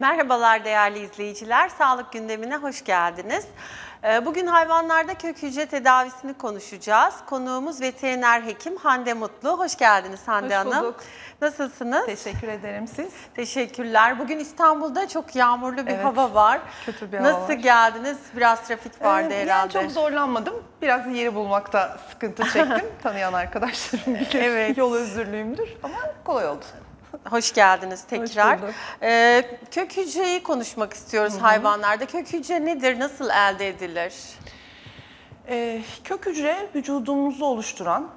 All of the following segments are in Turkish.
Merhabalar değerli izleyiciler, sağlık gündemine hoş geldiniz. Ee, bugün hayvanlarda kök hücre tedavisini konuşacağız. Konuğumuz veteriner hekim Hande Mutlu. Hoş geldiniz Hande Hoş bulduk. Hanım. Nasılsınız? Teşekkür ederim siz. Teşekkürler. Bugün İstanbul'da çok yağmurlu bir evet, hava var. Kötü bir hava Nasıl geldiniz? Biraz trafik ee, vardı ee, herhalde. Yani çok zorlanmadım. Biraz yeri bulmakta sıkıntı çektim. Tanıyan arkadaşlarım bilir. Evet. Yol özürlüğümdür ama kolay oldu. Hoş geldiniz tekrar. Hoş ee, kök hücreyi konuşmak istiyoruz Hı -hı. hayvanlarda. Kök hücre nedir, nasıl elde edilir? Ee, kök hücre vücudumuzu oluşturan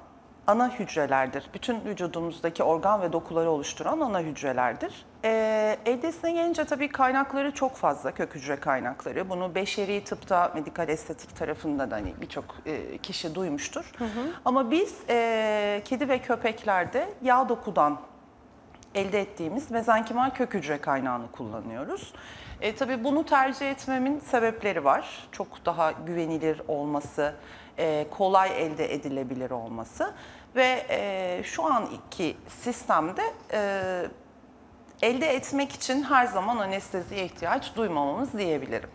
ana hücrelerdir. Bütün vücudumuzdaki organ ve dokuları oluşturan ana hücrelerdir. Ee, EDS'ine gelince tabii kaynakları çok fazla, kök hücre kaynakları. Bunu beşeri tıpta, medikal estetik tarafından hani birçok e, kişi duymuştur. Hı hı. Ama biz e, kedi ve köpeklerde yağ dokudan elde ettiğimiz mezenkimal kök hücre kaynağını kullanıyoruz. E, tabii bunu tercih etmemin sebepleri var. Çok daha güvenilir olması, e, kolay elde edilebilir olması ve e, şu anki sistemde e, elde etmek için her zaman anesteziye ihtiyaç duymamamız diyebilirim.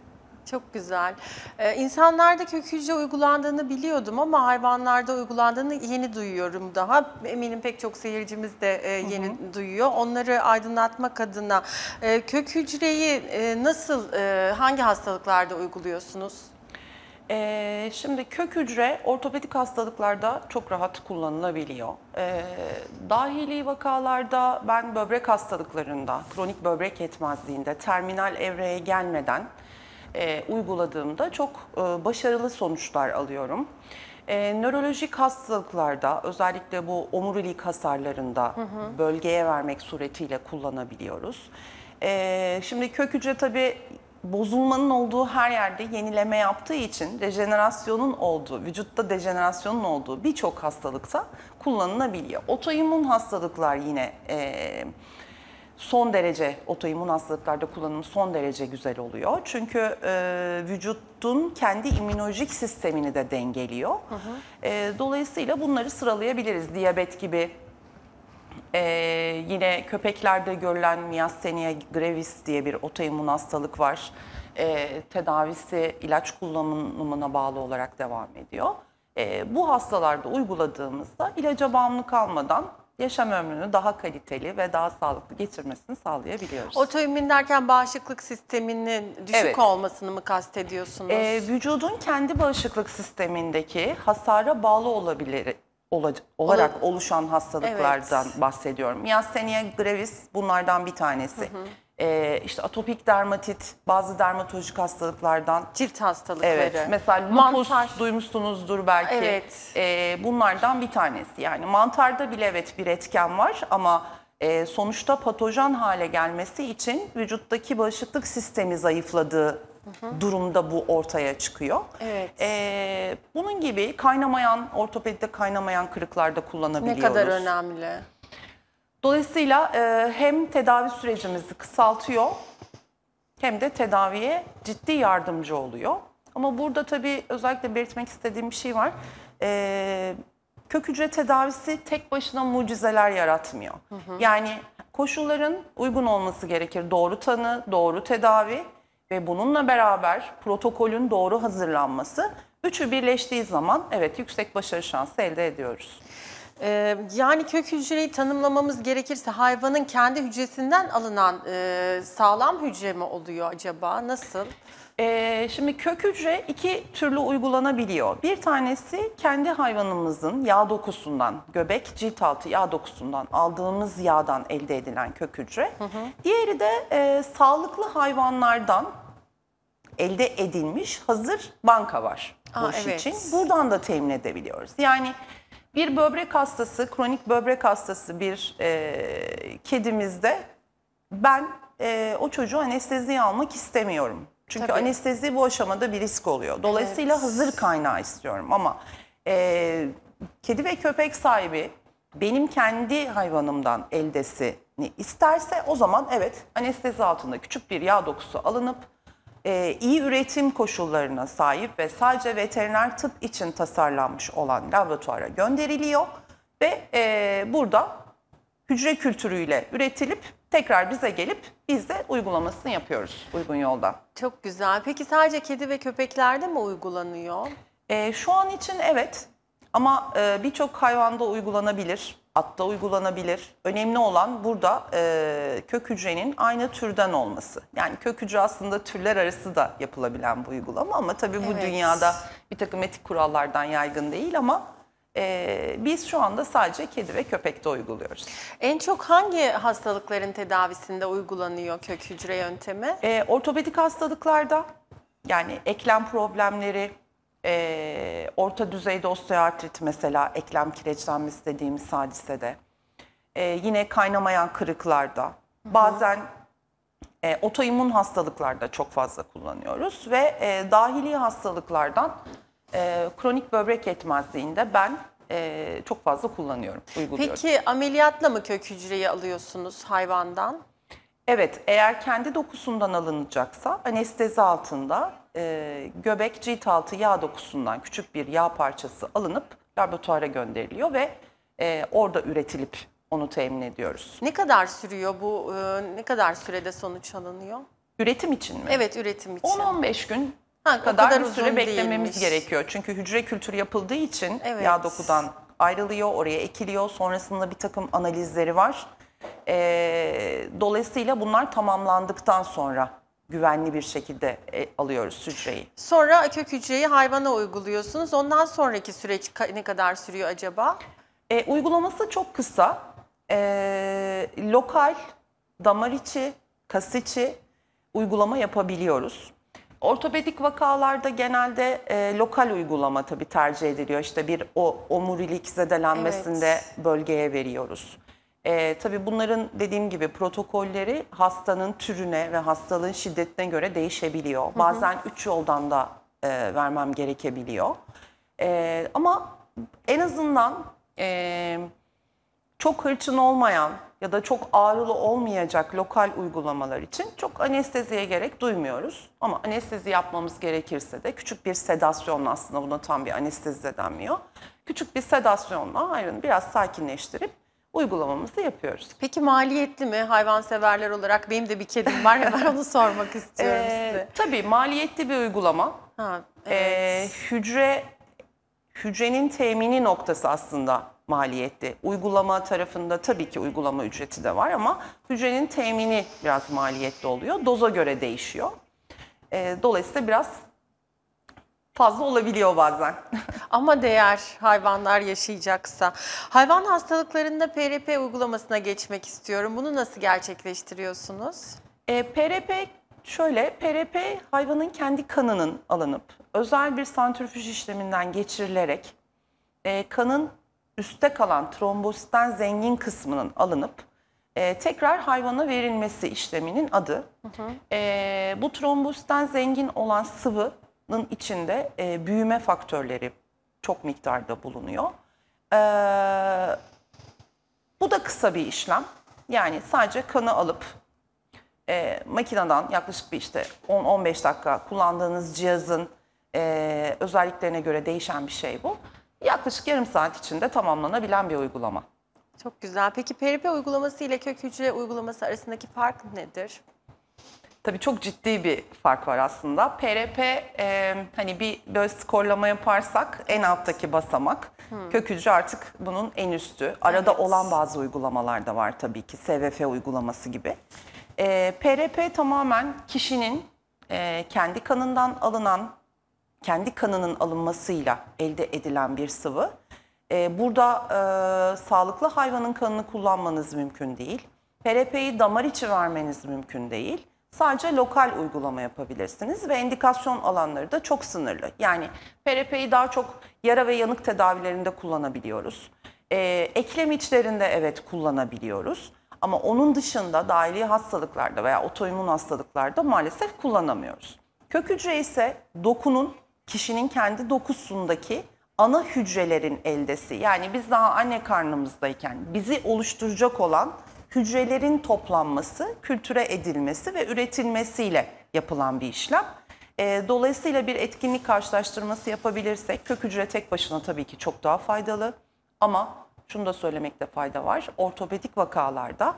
Çok güzel. Ee, insanlarda kök hücre uygulandığını biliyordum ama hayvanlarda uygulandığını yeni duyuyorum daha. Eminim pek çok seyircimiz de e, yeni hı hı. duyuyor. Onları aydınlatmak adına e, kök hücreyi e, nasıl, e, hangi hastalıklarda uyguluyorsunuz? Ee, şimdi kök hücre ortopedik hastalıklarda çok rahat kullanılabiliyor. Ee, dahili vakalarda ben böbrek hastalıklarında, kronik böbrek yetmezliğinde, terminal evreye gelmeden e, uyguladığımda çok e, başarılı sonuçlar alıyorum. E, nörolojik hastalıklarda özellikle bu omurilik hasarlarında hı hı. bölgeye vermek suretiyle kullanabiliyoruz. E, şimdi kök hücre tabii bozulmanın olduğu her yerde yenileme yaptığı için dejenerasyonun olduğu, vücutta dejenerasyonun olduğu birçok hastalıkta kullanılabiliyor. Otoimmün hastalıklar yine e, son derece otoimmün hastalıklarda kullanımı son derece güzel oluyor. Çünkü e, vücutun kendi immünolojik sistemini de dengeliyor. Hı hı. E, dolayısıyla bunları sıralayabiliriz. Diyabet gibi e, yine köpeklerde görülen miastenia grevis diye bir otoimmün hastalık var. E, tedavisi ilaç kullanımına bağlı olarak devam ediyor. E, bu hastalarda uyguladığımızda ilaca bağımlı kalmadan yaşam ömrünü daha kaliteli ve daha sağlıklı geçirmesini sağlayabiliyoruz. Otoimmün derken bağışıklık sisteminin düşük evet. olmasını mı kastediyorsunuz? Ee, vücudun kendi bağışıklık sistemindeki hasara bağlı olabilir, olarak Olur. oluşan hastalıklardan evet. bahsediyorum. Yastenia gravis bunlardan bir tanesi. Hı hı e, işte atopik dermatit, bazı dermatolojik hastalıklardan. Cilt hastalıkları. Evet. Mesela lupus Mantar. duymuşsunuzdur belki. Evet. E, bunlardan bir tanesi. Yani mantarda bile evet bir etken var ama e, sonuçta patojen hale gelmesi için vücuttaki bağışıklık sistemi zayıfladığı durumda bu ortaya çıkıyor. Evet. E, bunun gibi kaynamayan, ortopedide kaynamayan kırıklarda Ne kadar önemli. Dolayısıyla e, hem tedavi sürecimizi kısaltıyor hem de tedaviye ciddi yardımcı oluyor. Ama burada tabii özellikle belirtmek istediğim bir şey var. E, kök hücre tedavisi tek başına mucizeler yaratmıyor. Hı hı. Yani koşulların uygun olması gerekir. Doğru tanı, doğru tedavi ve bununla beraber protokolün doğru hazırlanması. Üçü birleştiği zaman evet yüksek başarı şansı elde ediyoruz. Ee, yani kök hücreyi tanımlamamız gerekirse hayvanın kendi hücresinden alınan e, sağlam hücre mi oluyor acaba? Nasıl? Ee, şimdi kök hücre iki türlü uygulanabiliyor. Bir tanesi kendi hayvanımızın yağ dokusundan, göbek cilt altı yağ dokusundan aldığımız yağdan elde edilen kök hücre. Hı hı. Diğeri de e, sağlıklı hayvanlardan elde edilmiş hazır banka var. Aa, bu iş evet. için buradan da temin edebiliyoruz. Yani bir böbrek hastası, kronik böbrek hastası bir e, kedimizde ben e, o çocuğu anesteziye almak istemiyorum. Çünkü Tabii. anestezi bu aşamada bir risk oluyor. Dolayısıyla evet. hazır kaynağı istiyorum ama e, kedi ve köpek sahibi benim kendi hayvanımdan eldesini isterse o zaman evet anestezi altında küçük bir yağ dokusu alınıp e, iyi üretim koşullarına sahip ve sadece veteriner tıp için tasarlanmış olan laboratuvara gönderiliyor ve e, burada hücre kültürüyle üretilip tekrar bize gelip biz de uygulamasını yapıyoruz uygun yolda. Çok güzel. Peki sadece kedi ve köpeklerde mi uygulanıyor? E, şu an için evet ama e, birçok hayvanda uygulanabilir atta uygulanabilir. Önemli olan burada e, kök hücrenin aynı türden olması. Yani kök hücre aslında türler arası da yapılabilen bu uygulama ama tabii bu evet. dünyada bir takım etik kurallardan yaygın değil ama ee, biz şu anda sadece kedi ve köpekte uyguluyoruz. En çok hangi hastalıkların tedavisinde uygulanıyor kök hücre yöntemi? Ee, ortopedik hastalıklarda yani eklem problemleri, e, orta düzeyde osteoartrit mesela eklem kireçlenmesi dediğimiz hadisede. E, yine kaynamayan kırıklarda. Hı -hı. Bazen e, otoimmün hastalıklarda çok fazla kullanıyoruz ve e, dahili hastalıklardan e, kronik böbrek yetmezliğinde ben e, çok fazla kullanıyorum, uyguluyorum. Peki ameliyatla mı kök hücreyi alıyorsunuz hayvandan? Evet, eğer kendi dokusundan alınacaksa anestezi altında e, göbek cilt altı yağ dokusundan küçük bir yağ parçası alınıp laboratuvara gönderiliyor ve e, orada üretilip onu temin ediyoruz. Ne kadar sürüyor bu? E, ne kadar sürede sonuç alınıyor? Üretim için mi? Evet, üretim için. 10-15 gün ha, kadar, kadar bir süre beklememiz değilmiş. gerekiyor. Çünkü hücre kültürü yapıldığı için evet. yağ dokudan ayrılıyor, oraya ekiliyor. Sonrasında bir takım analizleri var. E, dolayısıyla bunlar tamamlandıktan sonra güvenli bir şekilde e, alıyoruz hücreyi. Sonra kök hücreyi hayvana uyguluyorsunuz. Ondan sonraki süreç ne kadar sürüyor acaba? E, uygulaması çok kısa. E, lokal, damar içi, kas içi uygulama yapabiliyoruz. Ortopedik vakalarda genelde e, lokal uygulama tabii tercih ediliyor. İşte bir o omurilik zedelenmesinde evet. bölgeye veriyoruz. E, tabii bunların dediğim gibi protokolleri hastanın türüne ve hastalığın şiddetine göre değişebiliyor. Hı hı. Bazen üç yoldan da e, vermem gerekebiliyor. E, ama en azından e, çok hırçın olmayan ya da çok ağrılı olmayacak lokal uygulamalar için çok anesteziye gerek duymuyoruz. Ama anestezi yapmamız gerekirse de küçük bir sedasyonla aslında buna tam bir anestezi de denmiyor. Küçük bir sedasyonla ayrını biraz sakinleştirip uygulamamızı yapıyoruz. Peki maliyetli mi hayvanseverler olarak? Benim de bir kedim var hemen onu sormak istiyorum ee, size. Tabii maliyetli bir uygulama. Ha, ee, evet. ee, hücre hücrenin temini noktası aslında maliyetli. Uygulama tarafında tabii ki uygulama ücreti de var ama hücrenin temini biraz maliyetli oluyor. Doza göre değişiyor. Ee, dolayısıyla biraz fazla olabiliyor bazen. Ama değer hayvanlar yaşayacaksa. Hayvan hastalıklarında PRP uygulamasına geçmek istiyorum. Bunu nasıl gerçekleştiriyorsunuz? E, PRP şöyle, PRP hayvanın kendi kanının alınıp özel bir santrifüj işleminden geçirilerek e, kanın üstte kalan trombositten zengin kısmının alınıp e, tekrar hayvana verilmesi işleminin adı. Hı hı. E, bu trombositten zengin olan sıvı içinde e, büyüme faktörleri çok miktarda bulunuyor. E, bu da kısa bir işlem. Yani sadece kanı alıp e, makineden yaklaşık bir işte 10-15 dakika kullandığınız cihazın e, özelliklerine göre değişen bir şey bu. Yaklaşık yarım saat içinde tamamlanabilen bir uygulama. Çok güzel. Peki PRP uygulaması ile kök hücre uygulaması arasındaki fark nedir? Tabii çok ciddi bir fark var aslında. PRP e, hani bir böyle skorlama yaparsak en alttaki basamak. Hmm. Kök hücre artık bunun en üstü. Arada evet. olan bazı uygulamalar da var tabii ki. SVF uygulaması gibi. E, PRP tamamen kişinin e, kendi kanından alınan, kendi kanının alınmasıyla elde edilen bir sıvı. E, burada e, sağlıklı hayvanın kanını kullanmanız mümkün değil. PRP'yi damar içi vermeniz mümkün değil. Sadece lokal uygulama yapabilirsiniz ve indikasyon alanları da çok sınırlı. Yani PRP'yi daha çok yara ve yanık tedavilerinde kullanabiliyoruz. Ee, eklem içlerinde evet kullanabiliyoruz. Ama onun dışında dahili hastalıklarda veya otoimmün hastalıklarda maalesef kullanamıyoruz. Kök hücre ise dokunun, kişinin kendi dokusundaki ana hücrelerin eldesi. Yani biz daha anne karnımızdayken bizi oluşturacak olan hücrelerin toplanması, kültüre edilmesi ve üretilmesiyle yapılan bir işlem. E, dolayısıyla bir etkinlik karşılaştırması yapabilirsek kök hücre tek başına tabii ki çok daha faydalı. Ama şunu da söylemekte fayda var. Ortopedik vakalarda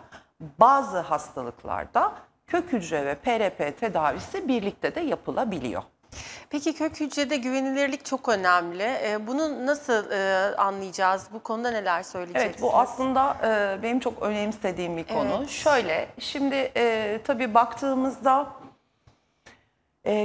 bazı hastalıklarda kök hücre ve PRP tedavisi birlikte de yapılabiliyor. Peki kök hücrede güvenilirlik çok önemli. Ee, bunu nasıl e, anlayacağız? Bu konuda neler söyleyeceksiniz? Evet bu aslında e, benim çok önemsediğim bir konu. Evet. Şöyle şimdi e, tabii baktığımızda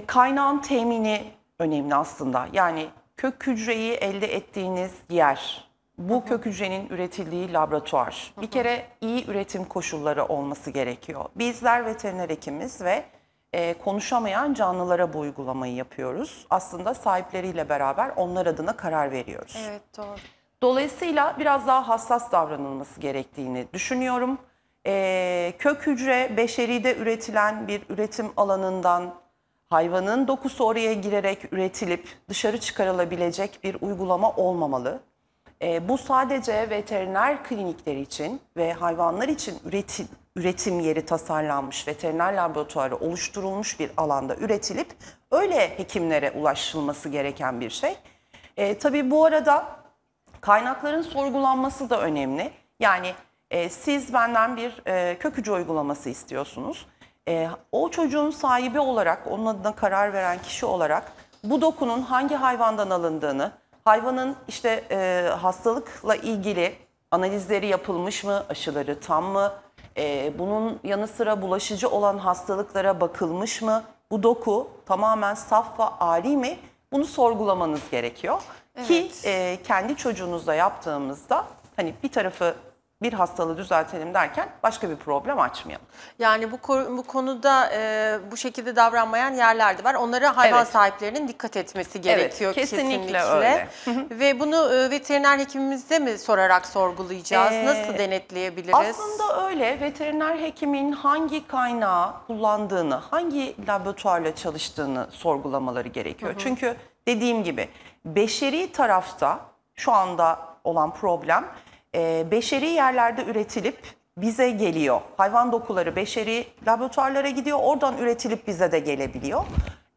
kaynağın temini önemli aslında. Yani kök hücreyi elde ettiğiniz yer, bu hı hı. kök hücrenin üretildiği laboratuvar. Hı hı. Bir kere iyi üretim koşulları olması gerekiyor. Bizler veteriner hekimiz ve e, konuşamayan canlılara bu uygulamayı yapıyoruz. Aslında sahipleriyle beraber onlar adına karar veriyoruz. Evet doğru. Dolayısıyla biraz daha hassas davranılması gerektiğini düşünüyorum. E, kök hücre beşeride üretilen bir üretim alanından hayvanın dokusu oraya girerek üretilip dışarı çıkarılabilecek bir uygulama olmamalı. E, bu sadece veteriner klinikleri için ve hayvanlar için üretim, üretim yeri tasarlanmış, veteriner laboratuvarı oluşturulmuş bir alanda üretilip öyle hekimlere ulaşılması gereken bir şey. E, tabii bu arada kaynakların sorgulanması da önemli. Yani e, siz benden bir e, kökücü uygulaması istiyorsunuz. E, o çocuğun sahibi olarak, onun adına karar veren kişi olarak bu dokunun hangi hayvandan alındığını, Hayvanın işte e, hastalıkla ilgili analizleri yapılmış mı, aşıları tam mı, e, bunun yanı sıra bulaşıcı olan hastalıklara bakılmış mı, bu doku tamamen saf ve ali mi bunu sorgulamanız gerekiyor. Evet. Ki e, kendi çocuğunuzla yaptığımızda hani bir tarafı bir hastalığı düzeltelim derken başka bir problem açmayalım. Yani bu, bu konuda e, bu şekilde davranmayan yerler de var. Onlara hayvan evet. sahiplerinin dikkat etmesi gerekiyor evet, kesinlikle. kesinlikle. Öyle. Ve bunu e, veteriner hekimimize mi sorarak sorgulayacağız? Ee, Nasıl denetleyebiliriz? Aslında öyle. Veteriner hekimin hangi kaynağı kullandığını, hangi laboratuvarla çalıştığını sorgulamaları gerekiyor. Hı hı. Çünkü dediğim gibi beşeri tarafta şu anda olan problem e, beşeri yerlerde üretilip bize geliyor. Hayvan dokuları beşeri laboratuvarlara gidiyor. Oradan üretilip bize de gelebiliyor.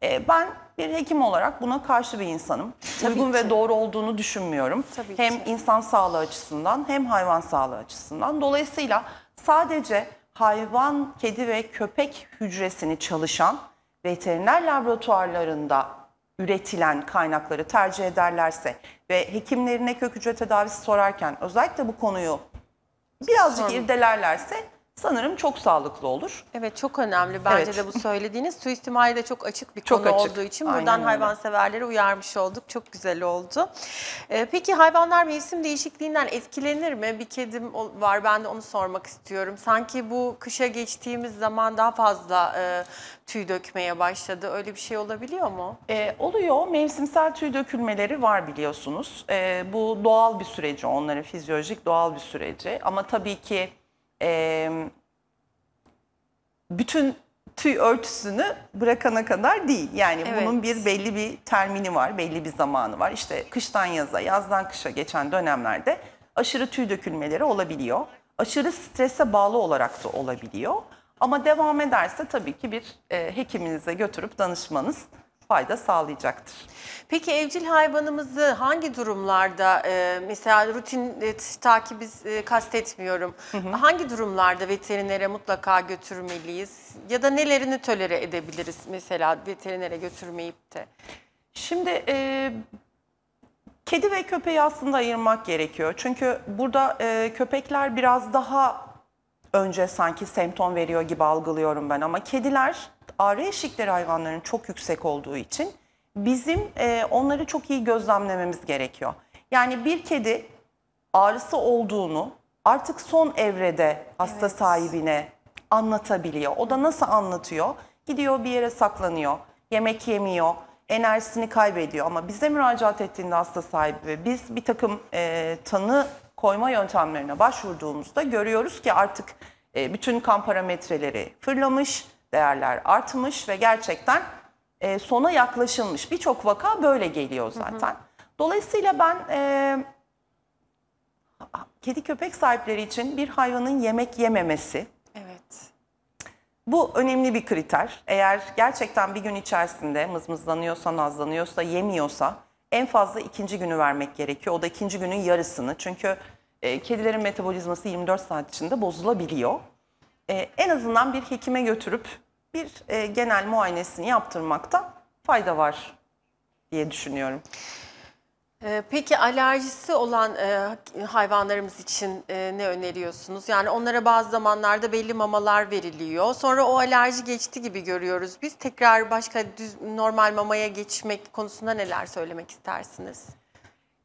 E, ben bir hekim olarak buna karşı bir insanım. Tabii Uygun ki. ve doğru olduğunu düşünmüyorum. Tabii hem ki. insan sağlığı açısından hem hayvan sağlığı açısından. Dolayısıyla sadece hayvan, kedi ve köpek hücresini çalışan veteriner laboratuvarlarında üretilen kaynakları tercih ederlerse ve hekimlerine kök hücre tedavisi sorarken özellikle bu konuyu birazcık Sorun. irdelerlerse sanırım çok sağlıklı olur. Evet çok önemli bence evet. de bu söylediğiniz. Suistimali de çok açık bir çok konu açık. olduğu için Aynen buradan öyle. hayvanseverlere uyarmış olduk. Çok güzel oldu. Ee, peki hayvanlar mevsim değişikliğinden etkilenir mi? Bir kedim var ben de onu sormak istiyorum. Sanki bu kışa geçtiğimiz zaman daha fazla e, tüy dökmeye başladı. Öyle bir şey olabiliyor mu? E, oluyor. Mevsimsel tüy dökülmeleri var biliyorsunuz. E, bu doğal bir süreci onların fizyolojik doğal bir süreci. Ama tabii ki e, bütün tüy örtüsünü bırakana kadar değil. Yani evet. bunun bir belli bir termini var, belli bir zamanı var. İşte kıştan yaza, yazdan kışa geçen dönemlerde aşırı tüy dökülmeleri olabiliyor. Aşırı strese bağlı olarak da olabiliyor. Ama devam ederse tabii ki bir hekiminize götürüp danışmanız fayda sağlayacaktır. Peki evcil hayvanımızı hangi durumlarda e, mesela rutin e, takibi e, kastetmiyorum. Hı hı. Hangi durumlarda veterinere mutlaka götürmeliyiz ya da nelerini tölere edebiliriz mesela veterinere götürmeyip de? Şimdi e, kedi ve köpeği aslında ayırmak gerekiyor. Çünkü burada e, köpekler biraz daha önce sanki semptom veriyor gibi algılıyorum ben ama kediler ağrı eşikleri hayvanların çok yüksek olduğu için bizim e, onları çok iyi gözlemlememiz gerekiyor. Yani bir kedi ağrısı olduğunu artık son evrede hasta evet. sahibine anlatabiliyor. O da nasıl anlatıyor? Gidiyor bir yere saklanıyor, yemek yemiyor, enerjisini kaybediyor ama bize müracaat ettiğinde hasta sahibi ve biz bir takım e, tanı koyma yöntemlerine başvurduğumuzda görüyoruz ki artık e, bütün kan parametreleri fırlamış, değerler artmış ve gerçekten e, sona yaklaşılmış. Birçok vaka böyle geliyor zaten. Hı hı. Dolayısıyla ben e, kedi köpek sahipleri için bir hayvanın yemek yememesi. Evet. Bu önemli bir kriter. Eğer gerçekten bir gün içerisinde mızmızlanıyorsa, nazlanıyorsa, yemiyorsa en fazla ikinci günü vermek gerekiyor. O da ikinci günün yarısını. Çünkü e, kedilerin metabolizması 24 saat içinde bozulabiliyor. E, en azından bir hekime götürüp bir e, genel muayenesini yaptırmakta fayda var diye düşünüyorum. Ee, peki alerjisi olan e, hayvanlarımız için e, ne öneriyorsunuz? Yani onlara bazı zamanlarda belli mamalar veriliyor. Sonra o alerji geçti gibi görüyoruz. Biz tekrar başka düz normal mamaya geçmek konusunda neler söylemek istersiniz?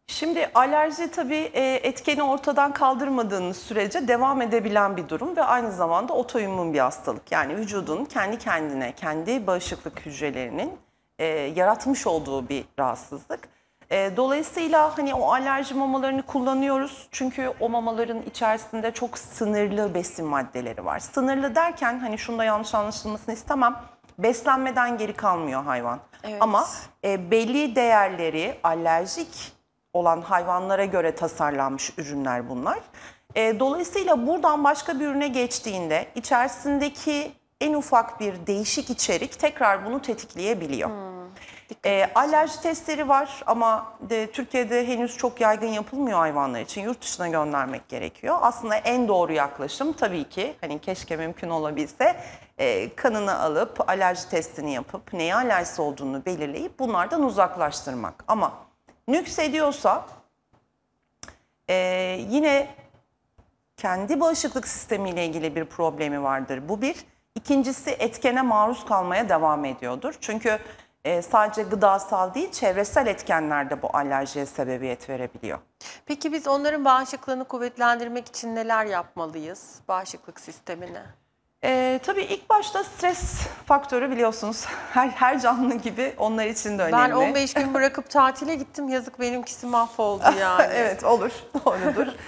Şimdi alerji tabii e, etkeni ortadan kaldırmadığınız sürece devam edebilen bir durum ve aynı zamanda otoyumun bir hastalık. Yani vücudun kendi kendine, kendi bağışıklık hücrelerinin yaratmış olduğu bir rahatsızlık. E, dolayısıyla hani o alerji mamalarını kullanıyoruz. Çünkü o mamaların içerisinde çok sınırlı besin maddeleri var. Sınırlı derken hani şunda yanlış anlaşılmasını istemem. Beslenmeden geri kalmıyor hayvan. Evet. Ama e, belli değerleri alerjik olan hayvanlara göre tasarlanmış ürünler bunlar. E, dolayısıyla buradan başka bir ürüne geçtiğinde içerisindeki en ufak bir değişik içerik tekrar bunu tetikleyebiliyor. Hmm. E, alerji testleri var ama de, Türkiye'de henüz çok yaygın yapılmıyor hayvanlar için. Yurt dışına göndermek gerekiyor. Aslında en doğru yaklaşım tabii ki hani keşke mümkün olabilse e, kanını alıp alerji testini yapıp neye alerjisi olduğunu belirleyip bunlardan uzaklaştırmak. Ama nüksediyorsa e, yine kendi bağışıklık sistemiyle ilgili bir problemi vardır. Bu bir. İkincisi etkene maruz kalmaya devam ediyordur. Çünkü e, sadece gıdasal değil çevresel etkenler de bu alerjiye sebebiyet verebiliyor. Peki biz onların bağışıklığını kuvvetlendirmek için neler yapmalıyız bağışıklık sistemine? E, tabii ilk başta stres faktörü biliyorsunuz her, her canlı gibi onlar için de önemli. Ben 15 gün bırakıp tatile gittim yazık benimkisi mahvoldu yani. evet olur doğrudur.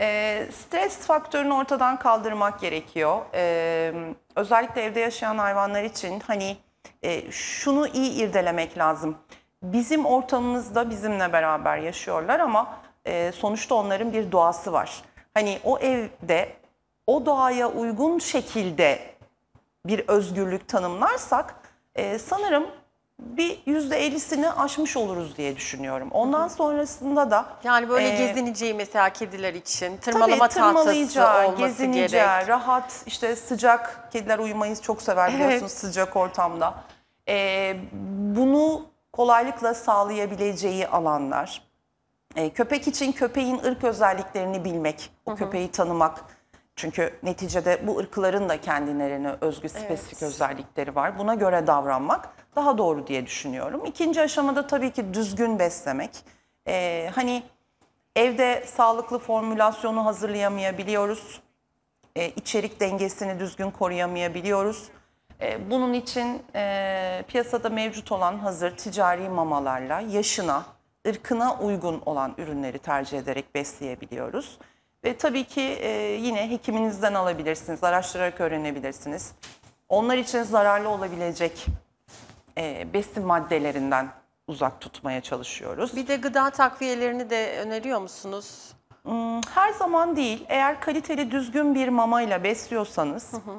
E, stres faktörünü ortadan kaldırmak gerekiyor. E, özellikle evde yaşayan hayvanlar için hani e, şunu iyi irdelemek lazım. Bizim ortamımızda bizimle beraber yaşıyorlar ama e, sonuçta onların bir doğası var. Hani o evde o doğaya uygun şekilde bir özgürlük tanımlarsak e, sanırım bir yüzde %50'sini aşmış oluruz diye düşünüyorum. Ondan sonrasında da Yani böyle e, gezineceği mesela kediler için tırmalama tabii tahtası olması gerek. rahat işte sıcak kediler uyumayı çok sever Evet. biliyorsunuz sıcak ortamda. E, bunu kolaylıkla sağlayabileceği alanlar. E, köpek için köpeğin ırk özelliklerini bilmek, o köpeği tanımak, çünkü neticede bu ırkların da kendilerine özgü spesifik evet. özellikleri var. Buna göre davranmak daha doğru diye düşünüyorum. İkinci aşamada tabii ki düzgün beslemek. Ee, hani evde sağlıklı formülasyonu hazırlayamayabiliyoruz. Ee, içerik dengesini düzgün koruyamayabiliyoruz. Ee, bunun için e, piyasada mevcut olan hazır ticari mamalarla yaşına, ırkına uygun olan ürünleri tercih ederek besleyebiliyoruz. Ve tabii ki e, yine hekiminizden alabilirsiniz, araştırarak öğrenebilirsiniz. Onlar için zararlı olabilecek e, besin maddelerinden uzak tutmaya çalışıyoruz. Bir de gıda takviyelerini de öneriyor musunuz? Hmm, her zaman değil. Eğer kaliteli düzgün bir mamayla besliyorsanız hı hı.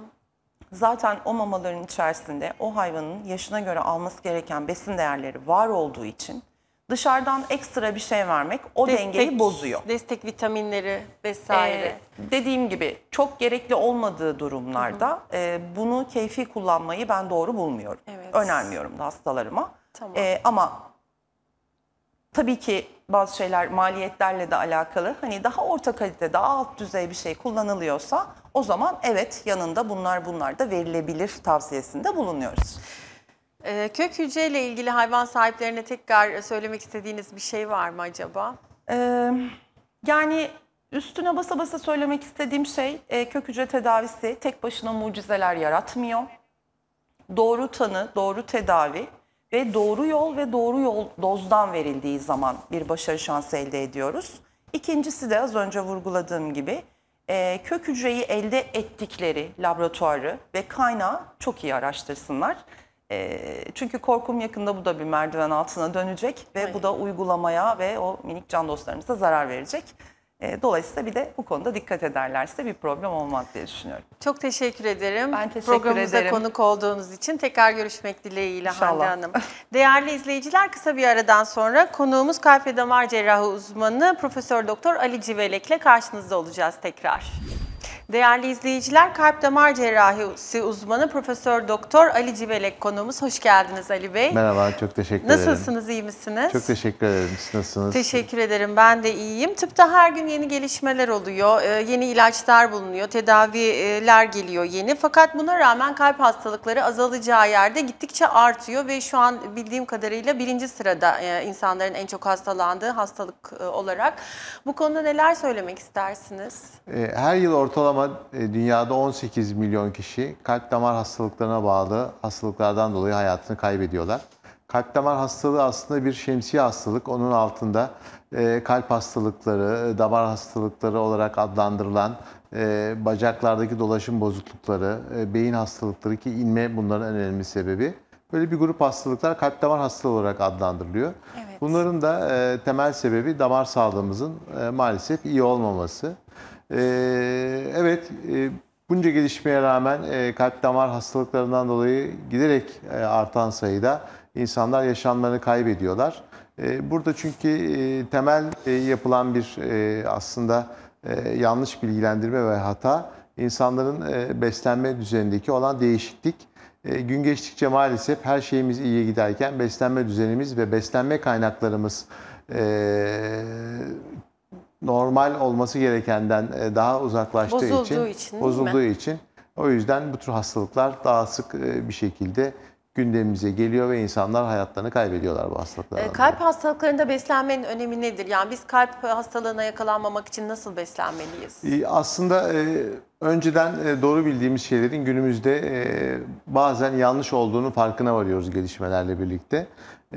zaten o mamaların içerisinde o hayvanın yaşına göre alması gereken besin değerleri var olduğu için dışarıdan ekstra bir şey vermek o destek, dengeyi bozuyor. Destek vitaminleri vesaire. Ee, dediğim gibi çok gerekli olmadığı durumlarda hı hı. E, bunu keyfi kullanmayı ben doğru bulmuyorum. Evet. Önermiyorum da hastalarıma. Tamam. E, ama tabii ki bazı şeyler maliyetlerle de alakalı. Hani daha orta kalite, daha alt düzey bir şey kullanılıyorsa o zaman evet yanında bunlar bunlar da verilebilir tavsiyesinde bulunuyoruz. Ee, kök hücreyle ilgili hayvan sahiplerine tekrar söylemek istediğiniz bir şey var mı acaba? Ee, yani üstüne basa basa söylemek istediğim şey e, kök hücre tedavisi tek başına mucizeler yaratmıyor. Doğru tanı, doğru tedavi ve doğru yol ve doğru yol dozdan verildiği zaman bir başarı şansı elde ediyoruz. İkincisi de az önce vurguladığım gibi e, kök hücreyi elde ettikleri laboratuvarı ve kaynağı çok iyi araştırsınlar. E, çünkü korkum yakında bu da bir merdiven altına dönecek ve Aynen. bu da uygulamaya ve o minik can dostlarımıza zarar verecek. E, dolayısıyla bir de bu konuda dikkat ederlerse bir problem olmaz diye düşünüyorum. Çok teşekkür ederim. Ben teşekkür Programımıza ederim. konuk olduğunuz için tekrar görüşmek dileğiyle İnşallah. Hande Hanım. Değerli izleyiciler kısa bir aradan sonra konuğumuz kalp ve damar cerrahı uzmanı Profesör Doktor Ali Civelek ile karşınızda olacağız tekrar. Değerli izleyiciler, kalp damar cerrahisi uzmanı Profesör Doktor Ali Civelek konuğumuz. Hoş geldiniz Ali Bey. Merhaba, çok teşekkür Nasılsınız, ederim. Nasılsınız, iyi misiniz? Çok teşekkür ederim. Siz nasılsınız? Teşekkür ederim, ben de iyiyim. Tıpta her gün yeni gelişmeler oluyor, ee, yeni ilaçlar bulunuyor, tedaviler geliyor yeni. Fakat buna rağmen kalp hastalıkları azalacağı yerde gittikçe artıyor ve şu an bildiğim kadarıyla birinci sırada e, insanların en çok hastalandığı hastalık e, olarak. Bu konuda neler söylemek istersiniz? E, her yıl ortalama Ortalama e, dünyada 18 milyon kişi kalp damar hastalıklarına bağlı hastalıklardan dolayı hayatını kaybediyorlar. Kalp damar hastalığı aslında bir şemsiye hastalık. Onun altında e, kalp hastalıkları, damar hastalıkları olarak adlandırılan e, bacaklardaki dolaşım bozuklukları, beyin hastalıkları ki inme bunların en önemli sebebi. Böyle bir grup hastalıklar kalp damar hastalığı olarak adlandırılıyor. Evet. Bunların da temel sebebi damar sağlığımızın maalesef iyi olmaması. Ee, evet, e, bunca gelişmeye rağmen e, kalp damar hastalıklarından dolayı giderek e, artan sayıda insanlar yaşamlarını kaybediyorlar. burada çünkü temel yapılan bir aslında yanlış bilgilendirme ve hata insanların beslenme düzenindeki olan değişiklik. gün geçtikçe maalesef her şeyimiz iyiye giderken beslenme düzenimiz ve beslenme kaynaklarımız normal olması gerekenden e, daha uzaklaştığı bozulduğu için, için bozulduğu için o yüzden bu tür hastalıklar daha sık e, bir şekilde gündemimize geliyor ve insanlar hayatlarını kaybediyorlar bu hastalıklardan. E, kalp hastalıklarında beslenmenin önemi nedir? Yani biz kalp hastalığına yakalanmamak için nasıl beslenmeliyiz? Aslında önceden doğru bildiğimiz şeylerin günümüzde bazen yanlış olduğunu farkına varıyoruz gelişmelerle birlikte.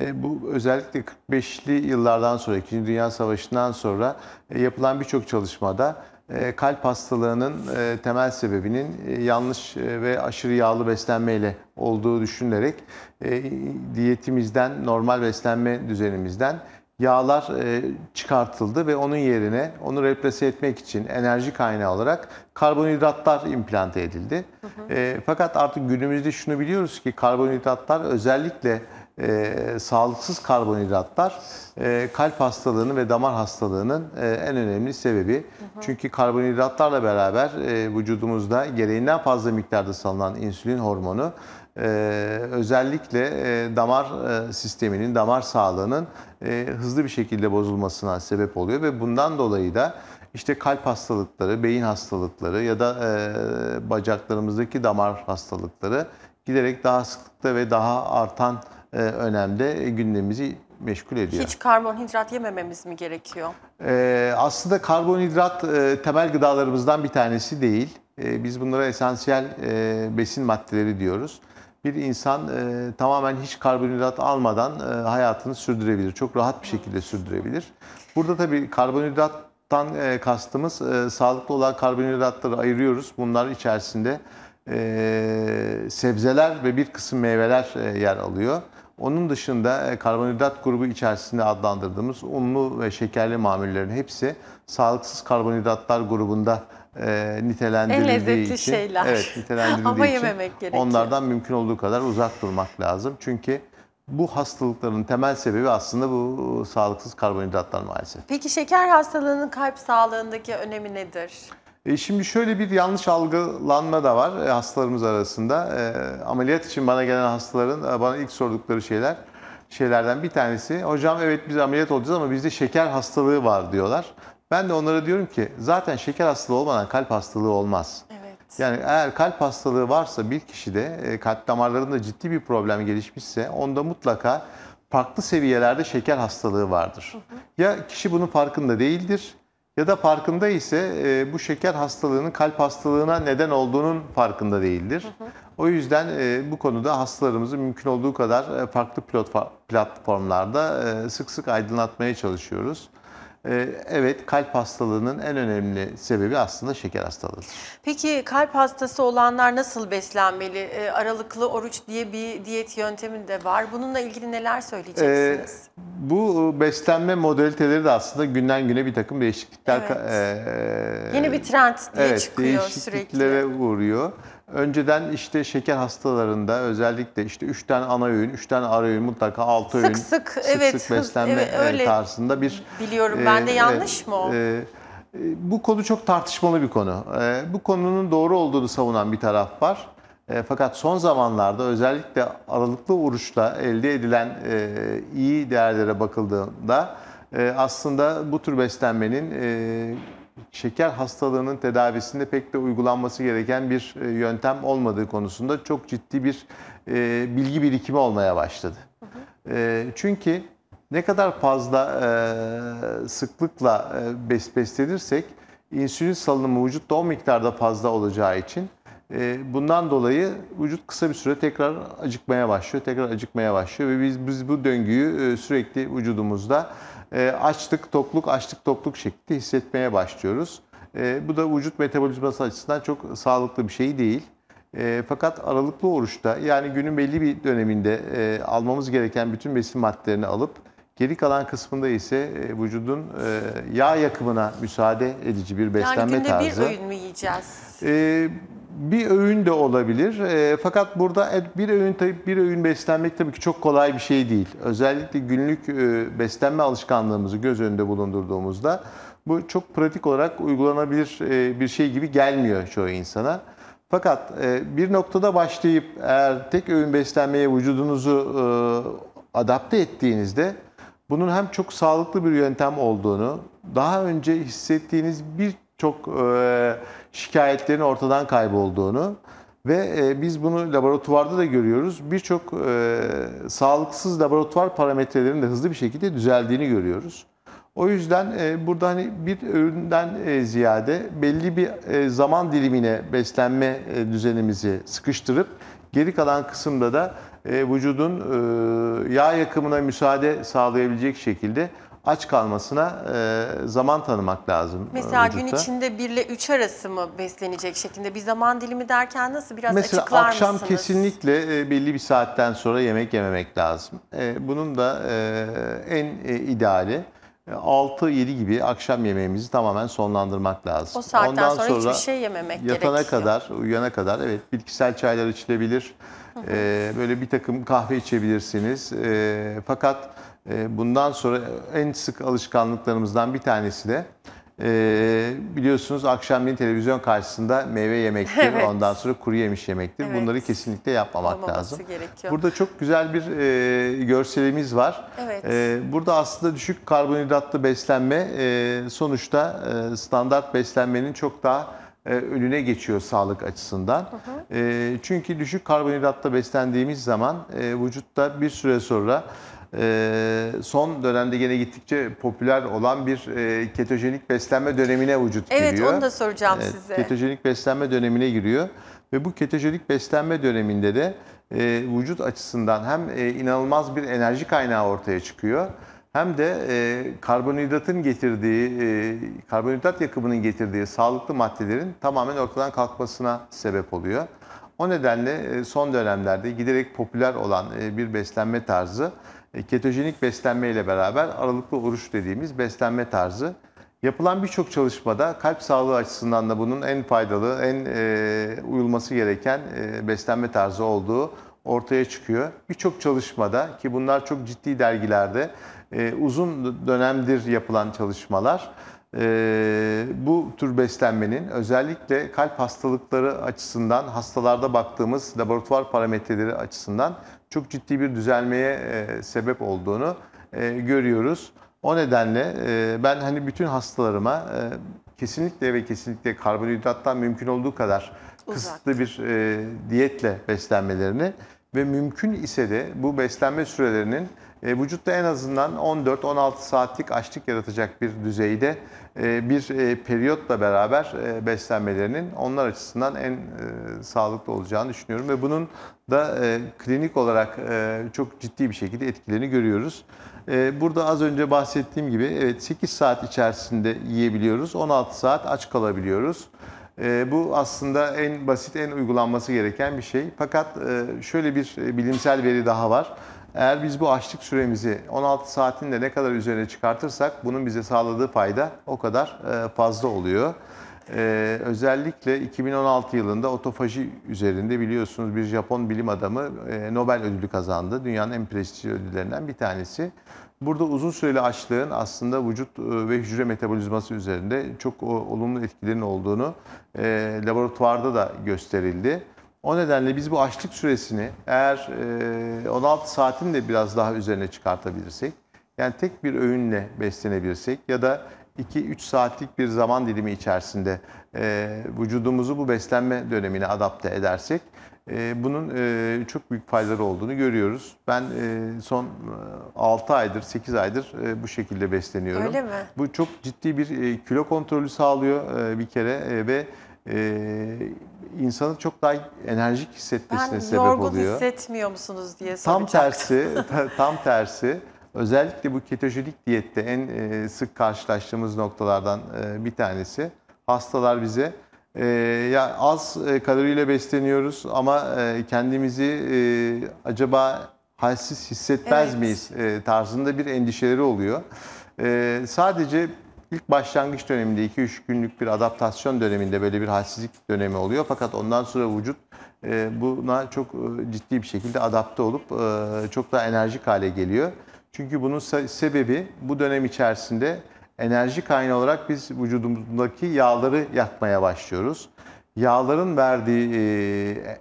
E, bu özellikle 45'li yıllardan sonra, 2. Dünya Savaşı'ndan sonra e, yapılan birçok çalışmada e, kalp hastalığının temel sebebinin yanlış ve aşırı yağlı beslenmeyle olduğu düşünülerek diyetimizden, normal beslenme düzenimizden yağlar çıkartıldı ve onun yerine onu replase etmek için enerji kaynağı olarak karbonhidratlar implante edildi. Hı hı. Fakat artık günümüzde şunu biliyoruz ki karbonhidratlar özellikle e, sağlıksız karbonhidratlar e, kalp hastalığının ve damar hastalığının e, en önemli sebebi. Hı hı. Çünkü karbonhidratlarla beraber e, vücudumuzda gereğinden fazla miktarda salınan insülin hormonu e, özellikle e, damar e, sisteminin, damar sağlığının e, hızlı bir şekilde bozulmasına sebep oluyor ve bundan dolayı da işte kalp hastalıkları, beyin hastalıkları ya da e, bacaklarımızdaki damar hastalıkları giderek daha sıklıkta ve daha artan ee, e, önemde gündemimizi meşgul ediyor. Hiç karbonhidrat yemememiz mi gerekiyor? Ee, aslında karbonhidrat e, temel gıdalarımızdan bir tanesi değil. E, biz bunlara esansiyel e, besin maddeleri diyoruz. Bir insan e, tamamen hiç karbonhidrat almadan e, hayatını sürdürebilir. Çok rahat bir şekilde sürdürebilir. Burada tabii karbonhidrattan e, kastımız e, sağlıklı olan karbonhidratları ayırıyoruz. Bunlar içerisinde e, sebzeler ve bir kısım meyveler e, yer alıyor. Onun dışında e, karbonhidrat grubu içerisinde adlandırdığımız unlu ve şekerli mamullerin hepsi sağlıksız karbonhidratlar grubunda e, nitelendirildiği en lezzetli için, şeyler. Evet, nitelendirildiği Ama için yememek gerekiyor. onlardan mümkün olduğu kadar uzak durmak lazım. Çünkü bu hastalıkların temel sebebi aslında bu sağlıksız karbonhidratlar maalesef. Peki şeker hastalığının kalp sağlığındaki önemi nedir? E şimdi şöyle bir yanlış algılanma da var e, hastalarımız arasında. E, ameliyat için bana gelen hastaların e, bana ilk sordukları şeyler şeylerden bir tanesi. Hocam evet biz ameliyat olacağız ama bizde şeker hastalığı var diyorlar. Ben de onlara diyorum ki zaten şeker hastalığı olmadan kalp hastalığı olmaz. Evet. Yani eğer kalp hastalığı varsa bir kişide e, kalp damarlarında ciddi bir problem gelişmişse onda mutlaka farklı seviyelerde şeker hastalığı vardır. Hı hı. Ya kişi bunun farkında değildir ya da farkında ise e, bu şeker hastalığının kalp hastalığına neden olduğunun farkında değildir. Hı hı. O yüzden e, bu konuda hastalarımızı mümkün olduğu kadar e, farklı pilot platformlarda e, sık sık aydınlatmaya çalışıyoruz. Ee, evet, kalp hastalığının en önemli sebebi aslında şeker hastalığıdır. Peki kalp hastası olanlar nasıl beslenmeli? Ee, aralıklı oruç diye bir diyet yöntemi de var. Bununla ilgili neler söyleyeceksiniz? Ee, bu e, beslenme modaliteleri de aslında günden güne bir takım değişiklikler... Evet. E, Yeni bir trend diye evet, çıkıyor sürekli. Evet, değişikliklere uğruyor. Önceden işte şeker hastalarında özellikle işte 3 tane ana öğün, 3 tane ara öğün mutlaka 6 öğün. Sık sık, sık evet. Sık beslenme evet, tarzında bir... Biliyorum e, ben de e, yanlış e, mı o? E, e, bu konu çok tartışmalı bir konu. E, bu konunun doğru olduğunu savunan bir taraf var. E, fakat son zamanlarda özellikle aralıklı oruçla elde edilen e, iyi değerlere bakıldığında e, aslında bu tür beslenmenin e, şeker hastalığının tedavisinde pek de uygulanması gereken bir e, yöntem olmadığı konusunda çok ciddi bir e, bilgi birikimi olmaya başladı. E, çünkü ne kadar fazla sıklıkla beslenirsek insülin salınımı vücutta o miktarda fazla olacağı için bundan dolayı vücut kısa bir süre tekrar acıkmaya başlıyor, tekrar acıkmaya başlıyor ve biz, biz bu döngüyü sürekli vücudumuzda ee, açlık, tokluk, açlık, tokluk şeklinde hissetmeye başlıyoruz. Ee, bu da vücut metabolizması açısından çok sağlıklı bir şey değil. Ee, fakat aralıklı oruçta yani günün belli bir döneminde e, almamız gereken bütün besin maddelerini alıp Geri kalan kısmında ise e, vücudun e, yağ yakımına müsaade edici bir beslenme yani tarzı. Yani bir öğün mü yiyeceğiz? E, bir öğün de olabilir. fakat burada bir öğün tabii bir öğün beslenmek tabii ki çok kolay bir şey değil. Özellikle günlük beslenme alışkanlığımızı göz önünde bulundurduğumuzda bu çok pratik olarak uygulanabilir bir şey gibi gelmiyor çoğu insana. Fakat bir noktada başlayıp eğer tek öğün beslenmeye vücudunuzu adapte ettiğinizde bunun hem çok sağlıklı bir yöntem olduğunu, daha önce hissettiğiniz birçok e, şikayetlerin ortadan kaybolduğunu ve e, biz bunu laboratuvarda da görüyoruz. Birçok e, sağlıksız laboratuvar parametrelerinin de hızlı bir şekilde düzeldiğini görüyoruz. O yüzden e, burada hani bir öğünden e, ziyade belli bir zaman dilimine beslenme düzenimizi sıkıştırıp geri kalan kısımda da e, vücudun e, yağ yakımına müsaade sağlayabilecek şekilde aç kalmasına e, zaman tanımak lazım. Mesela vücutta. gün içinde 1 ile 3 arası mı beslenecek şekilde bir zaman dilimi derken nasıl biraz Mesela açıklar akşam kesinlikle belli bir saatten sonra yemek yememek lazım. bunun da en ideali 6-7 gibi akşam yemeğimizi tamamen sonlandırmak lazım. O saatten Ondan sonra, sonra hiçbir şey yememek yatana gerekiyor. Yatana kadar, uyuyana kadar evet bitkisel çaylar içilebilir. E, böyle bir takım kahve içebilirsiniz. E, fakat e, bundan sonra en sık alışkanlıklarımızdan bir tanesi de ee, biliyorsunuz akşamleyin televizyon karşısında meyve yemektir, evet. ondan sonra kuru yemiş yemektir. Evet. Bunları kesinlikle yapmamak Olmaması lazım. Gerekiyor. Burada çok güzel bir e, görselimiz var. Evet. E, burada aslında düşük karbonhidratlı beslenme e, sonuçta e, standart beslenmenin çok daha e, önüne geçiyor sağlık açısından. Hı hı. E, çünkü düşük karbonhidratta beslendiğimiz zaman e, vücutta bir süre sonra e, son dönemde yine gittikçe popüler olan bir e, ketojenik beslenme dönemine vücut evet, giriyor. Evet onu da soracağım e, size. Ketojenik beslenme dönemine giriyor ve bu ketojenik beslenme döneminde de e, vücut açısından hem e, inanılmaz bir enerji kaynağı ortaya çıkıyor hem de e, karbonhidratın getirdiği, e, karbonhidrat yakımının getirdiği sağlıklı maddelerin tamamen ortadan kalkmasına sebep oluyor. O nedenle e, son dönemlerde giderek popüler olan e, bir beslenme tarzı, e, ketojenik beslenme ile beraber aralıklı oruç dediğimiz beslenme tarzı. Yapılan birçok çalışmada kalp sağlığı açısından da bunun en faydalı, en e, uyulması gereken e, beslenme tarzı olduğu ortaya çıkıyor. Birçok çalışmada ki bunlar çok ciddi dergilerde ee, uzun dönemdir yapılan çalışmalar ee, bu tür beslenmenin özellikle kalp hastalıkları açısından hastalarda baktığımız laboratuvar parametreleri açısından çok ciddi bir düzelmeye e, sebep olduğunu e, görüyoruz. O nedenle e, ben hani bütün hastalarıma kesinlikle ve kesinlikle karbonhidrattan mümkün olduğu kadar Uzak. kısıtlı bir diyetle beslenmelerini ve mümkün ise de bu beslenme sürelerinin e, vücutta en azından 14-16 saatlik açlık yaratacak bir düzeyde e, bir e, periyotla beraber e, beslenmelerinin onlar açısından en e, sağlıklı olacağını düşünüyorum ve bunun da e, klinik olarak e, çok ciddi bir şekilde etkilerini görüyoruz. E, burada az önce bahsettiğim gibi evet 8 saat içerisinde yiyebiliyoruz, 16 saat aç kalabiliyoruz. Ee, bu aslında en basit, en uygulanması gereken bir şey. Fakat e, şöyle bir e, bilimsel veri daha var. Eğer biz bu açlık süremizi 16 saatin de ne kadar üzerine çıkartırsak bunun bize sağladığı fayda o kadar e, fazla oluyor. Ee, özellikle 2016 yılında otofaji üzerinde biliyorsunuz bir Japon bilim adamı Nobel ödülü kazandı. Dünyanın en prestijli ödüllerinden bir tanesi. Burada uzun süreli açlığın aslında vücut e, ve hücre metabolizması üzerinde çok e, olumlu etkilerinin olduğunu e, laboratuvarda da gösterildi. O nedenle biz bu açlık süresini eğer 16 saatin de biraz daha üzerine çıkartabilirsek, yani tek bir öğünle beslenebilirsek ya da 2-3 saatlik bir zaman dilimi içerisinde vücudumuzu bu beslenme dönemine adapte edersek ee, bunun e, çok büyük faydaları olduğunu görüyoruz. Ben e, son 6 e, aydır, 8 aydır bu şekilde besleniyorum. Öyle mi? Bu çok ciddi bir kilo kontrolü sağlıyor bir kere ve insanı çok daha enerjik hissetmesine ben sebep oluyor. Ben yorgun hissetmiyor musunuz diye soracak. Tam tersi, tam tersi. Özellikle bu ketojenik diyette en sık karşılaştığımız noktalardan bir tanesi. Hastalar bize e, ya az e, kaloriyle besleniyoruz ama e, kendimizi e, acaba halsiz hissetmez evet. miyiz e, tarzında bir endişeleri oluyor. E, sadece ilk başlangıç döneminde 2-3 günlük bir adaptasyon döneminde böyle bir halsizlik dönemi oluyor. Fakat ondan sonra vücut e, buna çok e, ciddi bir şekilde adapte olup e, çok daha enerjik hale geliyor. Çünkü bunun sebebi bu dönem içerisinde enerji kaynağı olarak biz vücudumuzdaki yağları yakmaya başlıyoruz. Yağların verdiği e, e,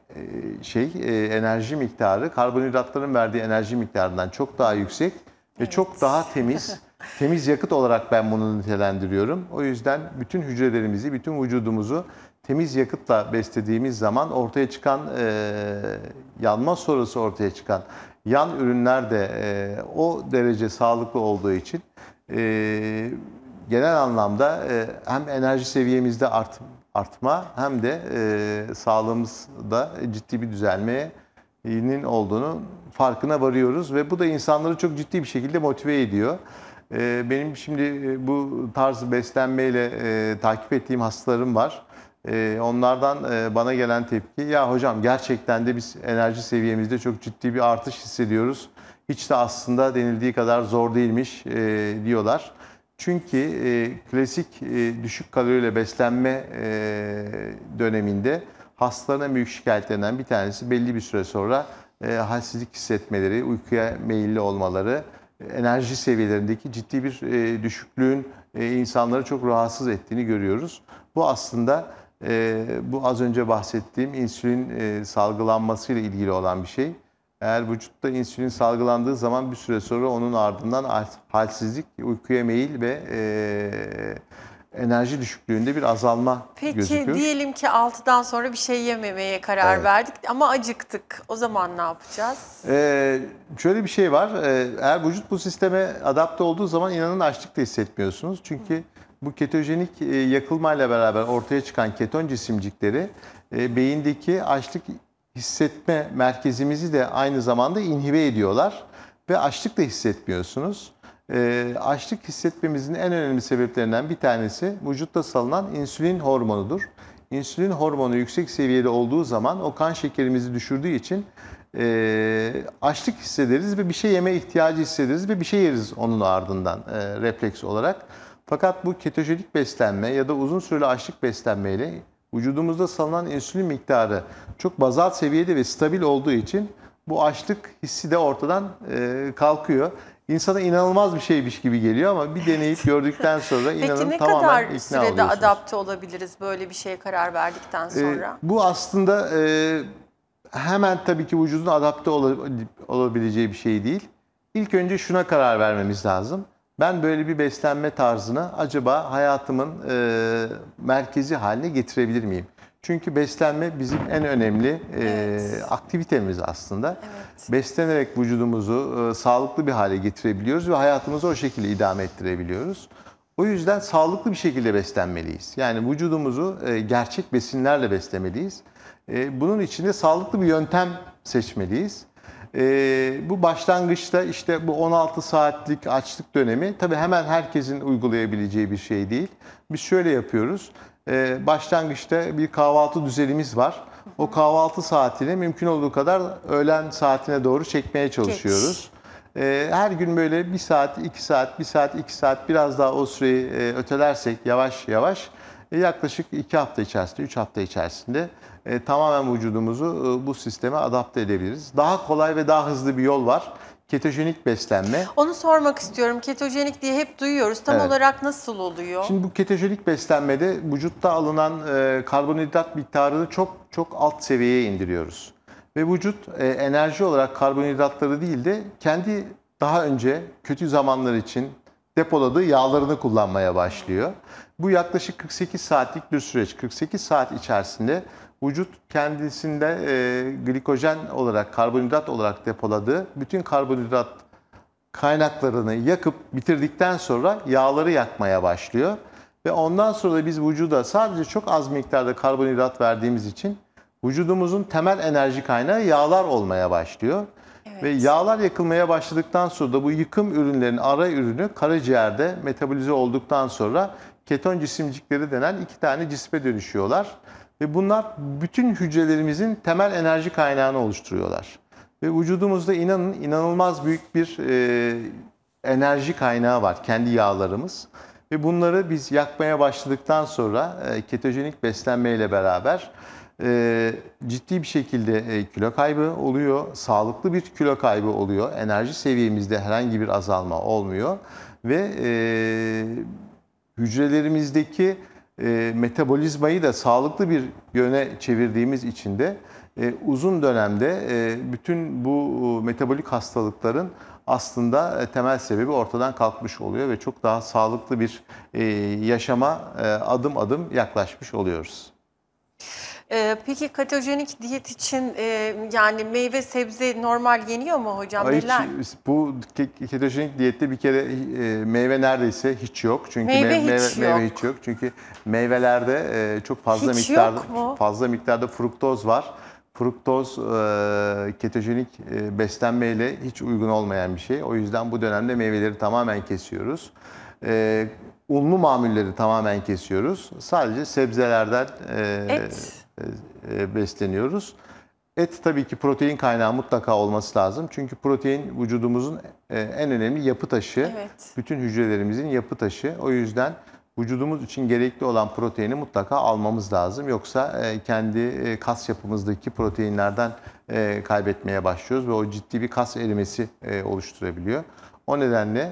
şey e, enerji miktarı karbonhidratların verdiği enerji miktarından çok daha yüksek ve çok daha temiz. temiz yakıt olarak ben bunu nitelendiriyorum. O yüzden bütün hücrelerimizi, bütün vücudumuzu temiz yakıtla beslediğimiz zaman ortaya çıkan yanma sonrası ortaya çıkan yan ürünler de o derece sağlıklı olduğu için e, genel anlamda e, hem enerji seviyemizde art, artma hem de e, sağlığımızda ciddi bir düzelmenin olduğunu farkına varıyoruz ve bu da insanları çok ciddi bir şekilde motive ediyor. E, benim şimdi e, bu tarz beslenmeyle e, takip ettiğim hastalarım var. Ee, onlardan e, bana gelen tepki ya hocam gerçekten de biz enerji seviyemizde çok ciddi bir artış hissediyoruz hiç de aslında denildiği kadar zor değilmiş e, diyorlar. Çünkü e, klasik e, düşük kalorili beslenme e, döneminde hastalarına büyük şikayetlerinden bir tanesi belli bir süre sonra e, halsizlik hissetmeleri, uykuya meyilli olmaları, enerji seviyelerindeki ciddi bir e, düşüklüğün e, insanları çok rahatsız ettiğini görüyoruz. Bu aslında e, bu az önce bahsettiğim insülin e, salgılanmasıyla ilgili olan bir şey. Eğer vücutta insülin salgılandığı zaman bir süre sonra onun ardından halsizlik, uykuya meyil ve e, enerji düşüklüğünde bir azalma Peki, gözüküyor. Peki diyelim ki 6'dan sonra bir şey yememeye karar evet. verdik ama acıktık. O zaman ne yapacağız? Ee, şöyle bir şey var. Eğer vücut bu sisteme adapte olduğu zaman inanın açlık da hissetmiyorsunuz. Çünkü Hı. bu ketojenik yakılmayla beraber ortaya çıkan keton cisimcikleri beyindeki açlık hissetme merkezimizi de aynı zamanda inhibe ediyorlar ve açlık da hissetmiyorsunuz. E, açlık hissetmemizin en önemli sebeplerinden bir tanesi vücutta salınan insülin hormonudur. İnsülin hormonu yüksek seviyede olduğu zaman o kan şekerimizi düşürdüğü için e, açlık hissederiz ve bir şey yeme ihtiyacı hissederiz ve bir şey yeriz onun ardından e, refleks olarak. Fakat bu ketojenik beslenme ya da uzun süreli açlık beslenmeyle vücudumuzda salınan insülin miktarı çok bazal seviyede ve stabil olduğu için bu açlık hissi de ortadan e, kalkıyor. İnsana inanılmaz bir şeymiş gibi geliyor ama bir deneyip gördükten sonra inanın tamamen ikna oluyorsunuz. Peki ne kadar sürede oluyorsunuz. adapte olabiliriz böyle bir şeye karar verdikten e, sonra? E, bu aslında e, hemen tabii ki vücudun adapte olabileceği bir şey değil. İlk önce şuna karar vermemiz lazım. Ben böyle bir beslenme tarzını acaba hayatımın e, merkezi haline getirebilir miyim? Çünkü beslenme bizim en önemli e, evet. aktivitemiz aslında. Evet. Beslenerek vücudumuzu e, sağlıklı bir hale getirebiliyoruz ve hayatımızı o şekilde idame ettirebiliyoruz. O yüzden sağlıklı bir şekilde beslenmeliyiz. Yani vücudumuzu e, gerçek besinlerle beslemeliyiz. E, bunun için de sağlıklı bir yöntem seçmeliyiz. E, bu başlangıçta işte bu 16 saatlik açlık dönemi tabii hemen herkesin uygulayabileceği bir şey değil. Biz şöyle yapıyoruz. E, başlangıçta bir kahvaltı düzenimiz var. O kahvaltı saatini mümkün olduğu kadar öğlen saatine doğru çekmeye çalışıyoruz. E, her gün böyle bir saat, iki saat, bir saat, iki saat biraz daha o süreyi e, ötelersek yavaş yavaş e, yaklaşık iki hafta içerisinde, üç hafta içerisinde e, tamamen vücudumuzu e, bu sisteme adapte edebiliriz. Daha kolay ve daha hızlı bir yol var. Ketojenik beslenme. Onu sormak istiyorum. Ketojenik diye hep duyuyoruz. Tam evet. olarak nasıl oluyor? Şimdi bu ketojenik beslenmede vücutta alınan e, karbonhidrat miktarını çok çok alt seviyeye indiriyoruz. Ve vücut e, enerji olarak karbonhidratları değil de kendi daha önce kötü zamanlar için depoladığı yağlarını kullanmaya başlıyor. Bu yaklaşık 48 saatlik bir süreç. 48 saat içerisinde vücut kendisinde e, glikojen olarak, karbonhidrat olarak depoladığı bütün karbonhidrat kaynaklarını yakıp bitirdikten sonra yağları yakmaya başlıyor. Ve ondan sonra da biz vücuda sadece çok az miktarda karbonhidrat verdiğimiz için vücudumuzun temel enerji kaynağı yağlar olmaya başlıyor. Evet. Ve yağlar yakılmaya başladıktan sonra da bu yıkım ürünlerin ara ürünü karaciğerde metabolize olduktan sonra keton cisimcikleri denen iki tane cisme dönüşüyorlar. Ve bunlar bütün hücrelerimizin temel enerji kaynağını oluşturuyorlar. Ve vücudumuzda inanın inanılmaz büyük bir e, enerji kaynağı var kendi yağlarımız. Ve bunları biz yakmaya başladıktan sonra e, ketojenik beslenmeyle beraber e, ciddi bir şekilde e, kilo kaybı oluyor. Sağlıklı bir kilo kaybı oluyor. Enerji seviyemizde herhangi bir azalma olmuyor. Ve e, hücrelerimizdeki e, metabolizmayı da sağlıklı bir yöne çevirdiğimiz için de e, uzun dönemde e, bütün bu metabolik hastalıkların aslında temel sebebi ortadan kalkmış oluyor ve çok daha sağlıklı bir yaşama adım adım yaklaşmış oluyoruz. Ee, peki katojenik diyet için e, yani meyve sebze normal yeniyor mu hocam? Ay, Hiç, bu ke- ketojenik diyette bir kere e, meyve neredeyse hiç yok. Çünkü Meyve me- hiç yok. meyve hiç yok. Çünkü meyvelerde e, çok fazla Hiç miktarda fazla miktarda fruktoz var. Fruktoz e, ketojenik beslenmeyle hiç uygun olmayan bir şey. O yüzden bu dönemde meyveleri tamamen kesiyoruz. unlu mamulleri tamamen kesiyoruz. Sadece sebzelerden Et. E, e, besleniyoruz. Et tabii ki protein kaynağı mutlaka olması lazım. Çünkü protein vücudumuzun e, en önemli yapı taşı. Evet. Bütün hücrelerimizin yapı taşı. O yüzden vücudumuz için gerekli olan proteini mutlaka almamız lazım. Yoksa kendi kas yapımızdaki proteinlerden kaybetmeye başlıyoruz ve o ciddi bir kas erimesi oluşturabiliyor. O nedenle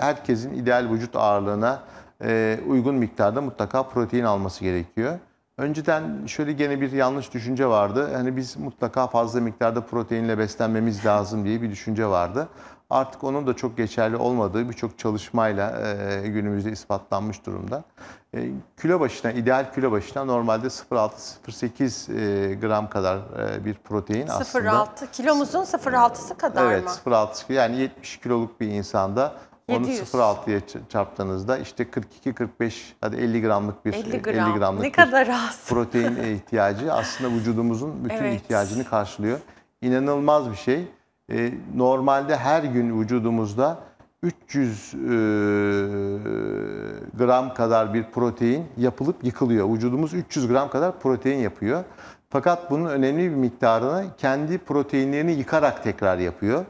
herkesin ideal vücut ağırlığına uygun miktarda mutlaka protein alması gerekiyor. Önceden şöyle gene bir yanlış düşünce vardı. Hani biz mutlaka fazla miktarda proteinle beslenmemiz lazım diye bir düşünce vardı. Artık onun da çok geçerli olmadığı birçok çalışmayla e, günümüzde ispatlanmış durumda. E, kilo başına, ideal kilo başına normalde 0.6-0.8 e, gram kadar e, bir protein 0, aslında. 0.6 kilomuzun 0.6'sı kadar evet, mı? Evet 0.6 yani 70 kiloluk bir insanda onu 0.6'ya çarptığınızda işte 42-45 hadi 50 gramlık bir 50, gram. 50 gramlık ne kadar az. protein ihtiyacı aslında vücudumuzun bütün evet. ihtiyacını karşılıyor. İnanılmaz bir şey. E, normalde her gün vücudumuzda 300 e, gram kadar bir protein yapılıp yıkılıyor. Vücudumuz 300 gram kadar protein yapıyor. Fakat bunun önemli bir miktarını kendi proteinlerini yıkarak tekrar yapıyor.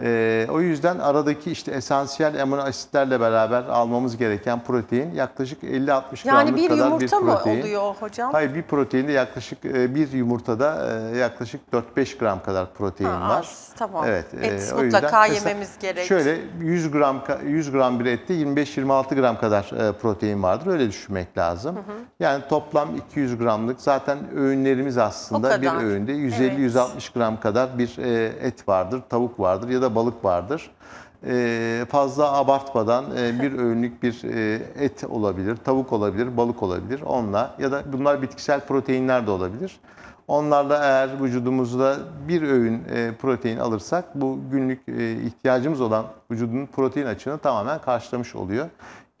Ee, o yüzden aradaki işte esansiyel amino asitlerle beraber almamız gereken protein yaklaşık 50-60 gramlık yani bir kadar bir protein. Yani bir yumurta mı oluyor hocam? Hayır bir proteinde yaklaşık e, bir yumurtada e, yaklaşık 4-5 gram kadar protein ha, var. Az, tamam. Evet. E, Et e, o mutlaka yememiz gerek. Şöyle 100 gram 100 gram bir ette 25-26 gram kadar protein vardır. Öyle düşünmek lazım. Hı hı. Yani toplam 200 gramlık zaten öğünlerimiz dediğimiz aslında bir öğünde 150-160 evet. gram kadar bir e, et vardır, tavuk vardır ya da balık vardır e, fazla abartmadan e, bir öğünlük bir et olabilir, tavuk olabilir, balık olabilir. Onunla ya da bunlar bitkisel proteinler de olabilir. Onlarla eğer vücudumuzda bir öğün protein alırsak bu günlük ihtiyacımız olan vücudun protein açığını tamamen karşılamış oluyor.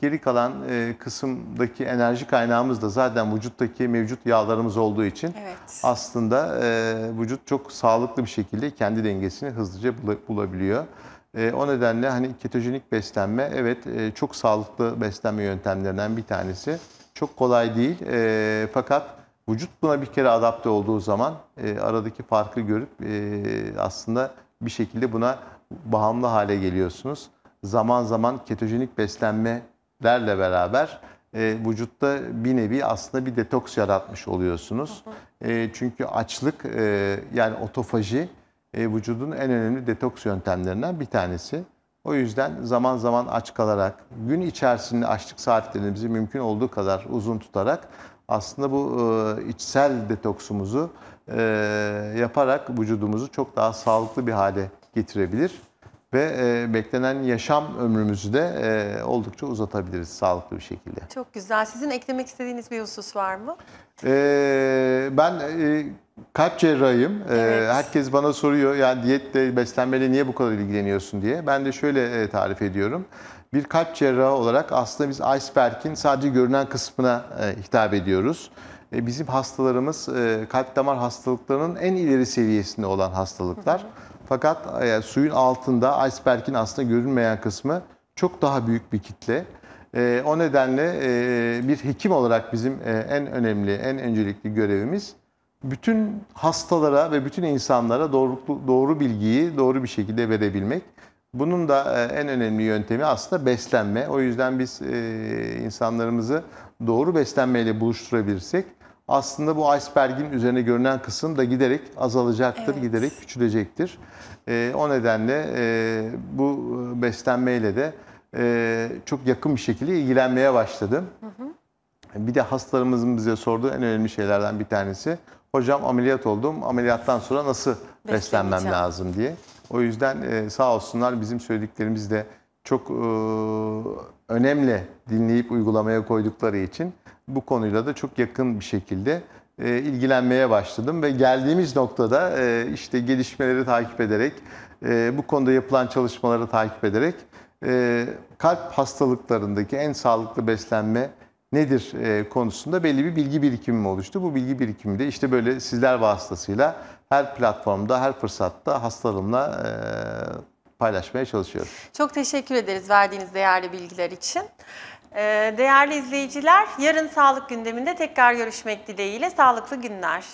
Geri kalan e, kısımdaki enerji kaynağımız da zaten vücuttaki mevcut yağlarımız olduğu için Evet. aslında e, vücut çok sağlıklı bir şekilde kendi dengesini hızlıca bulabiliyor. E, o nedenle hani ketojenik beslenme evet e, çok sağlıklı beslenme yöntemlerinden bir tanesi. Çok kolay değil e, fakat vücut buna bir kere adapte olduğu zaman e, aradaki farkı görüp e, aslında bir şekilde buna bağımlı hale geliyorsunuz. Zaman zaman ketojenik beslenme Derle beraber e, vücutta bir nevi aslında bir detoks yaratmış oluyorsunuz. E, çünkü açlık e, yani otofaji e, vücudun en önemli detoks yöntemlerinden bir tanesi. O yüzden zaman zaman aç kalarak, gün içerisinde açlık saatlerimizi mümkün olduğu kadar uzun tutarak aslında bu e, içsel detoksumuzu e, yaparak vücudumuzu çok daha sağlıklı bir hale getirebilir ve e, beklenen yaşam ömrümüzü de e, oldukça uzatabiliriz sağlıklı bir şekilde. Çok güzel. Sizin eklemek istediğiniz bir husus var mı? E, ben e, kalp cerrahıyım. E, evet. E, herkes bana soruyor yani diyetle beslenmeyle niye bu kadar ilgileniyorsun diye. Ben de şöyle e, tarif ediyorum. Bir kalp cerrahı olarak aslında biz iceberg'in sadece görünen kısmına e, hitap ediyoruz e, bizim hastalarımız e, kalp damar hastalıklarının en ileri seviyesinde olan hastalıklar. Hı hı. Fakat e, suyun altında iceberg'in aslında görünmeyen kısmı çok daha büyük bir kitle. E, o nedenle e, bir hekim olarak bizim e, en önemli, en öncelikli görevimiz bütün hastalara ve bütün insanlara doğru, doğru bilgiyi doğru bir şekilde verebilmek. Bunun da e, en önemli yöntemi aslında beslenme. O yüzden biz e, insanlarımızı doğru beslenmeyle buluşturabilirsek aslında bu iceberg'in üzerine görünen kısım da giderek azalacaktır, evet. giderek küçülecektir. E, o nedenle e, bu beslenmeyle de e, çok yakın bir şekilde ilgilenmeye başladım. Hı hı. Bir de hastalarımızın bize sorduğu en önemli şeylerden bir tanesi. Hocam ameliyat oldum, ameliyattan sonra nasıl beslenmem lazım diye. O yüzden e, sağ olsunlar bizim söylediklerimiz de çok e, önemli dinleyip uygulamaya koydukları için bu konuyla da çok yakın bir şekilde e, ilgilenmeye başladım ve geldiğimiz noktada e, işte gelişmeleri takip ederek, e, bu konuda yapılan çalışmaları takip ederek e, kalp hastalıklarındaki en sağlıklı beslenme nedir e, konusunda belli bir bilgi birikimim oluştu. Bu bilgi birikimi de işte böyle sizler vasıtasıyla her platformda, her fırsatta hastalığımla e, paylaşmaya çalışıyorum. Çok teşekkür ederiz verdiğiniz değerli bilgiler için. Ee, değerli izleyiciler, yarın sağlık gündeminde tekrar görüşmek dileğiyle sağlıklı günler.